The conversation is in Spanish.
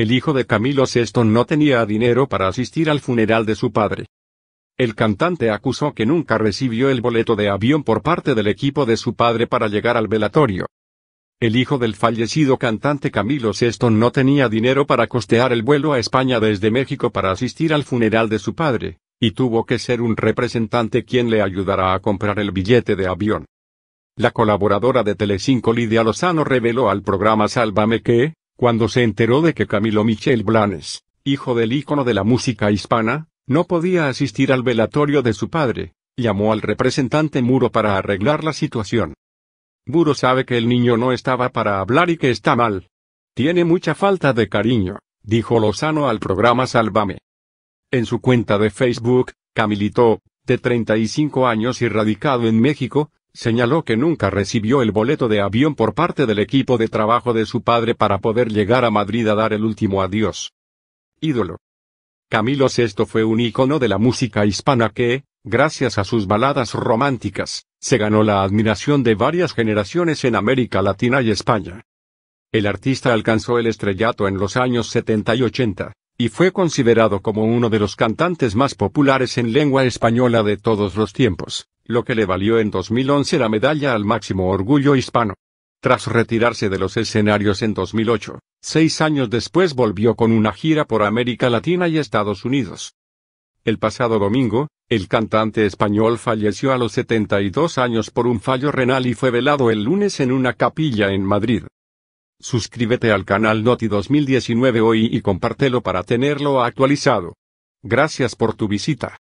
El hijo de Camilo Sexton no tenía dinero para asistir al funeral de su padre. El cantante acusó que nunca recibió el boleto de avión por parte del equipo de su padre para llegar al velatorio. El hijo del fallecido cantante Camilo Sexton no tenía dinero para costear el vuelo a España desde México para asistir al funeral de su padre, y tuvo que ser un representante quien le ayudará a comprar el billete de avión. La colaboradora de Telecinco Lidia Lozano reveló al programa Sálvame que, cuando se enteró de que Camilo Michel Blanes, hijo del ícono de la música hispana, no podía asistir al velatorio de su padre, llamó al representante Muro para arreglar la situación. Muro sabe que el niño no estaba para hablar y que está mal. Tiene mucha falta de cariño, dijo Lozano al programa Sálvame. En su cuenta de Facebook, Camilito, de 35 años y radicado en México, Señaló que nunca recibió el boleto de avión por parte del equipo de trabajo de su padre para poder llegar a Madrid a dar el último adiós. Ídolo. Camilo VI fue un ícono de la música hispana que, gracias a sus baladas románticas, se ganó la admiración de varias generaciones en América Latina y España. El artista alcanzó el estrellato en los años 70 y 80, y fue considerado como uno de los cantantes más populares en lengua española de todos los tiempos, lo que le valió en 2011 la medalla al máximo orgullo hispano. Tras retirarse de los escenarios en 2008, seis años después volvió con una gira por América Latina y Estados Unidos. El pasado domingo, el cantante español falleció a los 72 años por un fallo renal y fue velado el lunes en una capilla en Madrid. Suscríbete al canal Noti 2019 hoy y compártelo para tenerlo actualizado. Gracias por tu visita.